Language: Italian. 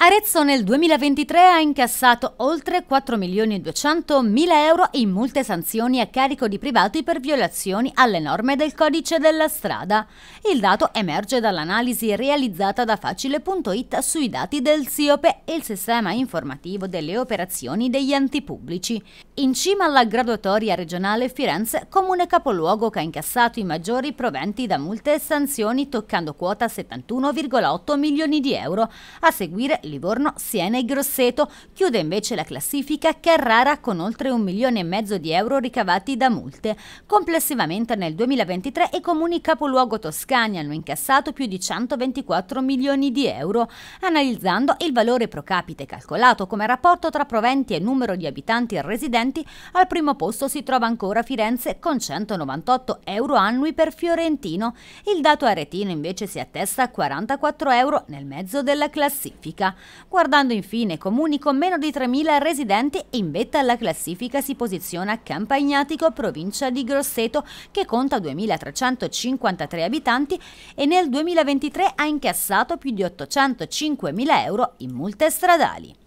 Arezzo nel 2023 ha incassato oltre 4.200.000 euro in multe e sanzioni a carico di privati per violazioni alle norme del codice della strada. Il dato emerge dall'analisi realizzata da facile.it sui dati del SIOPE il sistema informativo delle operazioni degli enti pubblici. In cima alla graduatoria regionale Firenze, comune capoluogo che ha incassato i maggiori proventi da multe e sanzioni toccando quota 71,8 milioni di euro, a seguire Livorno, Siena e Grosseto. Chiude invece la classifica Carrara con oltre un milione e mezzo di euro ricavati da multe. Complessivamente nel 2023 i comuni capoluogo Toscani hanno incassato più di 124 milioni di euro. Analizzando il valore pro capite calcolato come rapporto tra proventi e numero di abitanti e residenti, al primo posto si trova ancora Firenze con 198 euro annui per Fiorentino. Il dato aretino invece si attesta a 44 euro nel mezzo della classifica. Guardando infine comuni con meno di 3.000 residenti, in vetta alla classifica si posiziona Campagnatico, provincia di Grosseto, che conta 2.353 abitanti e nel 2023 ha incassato più di 805.000 euro in multe stradali.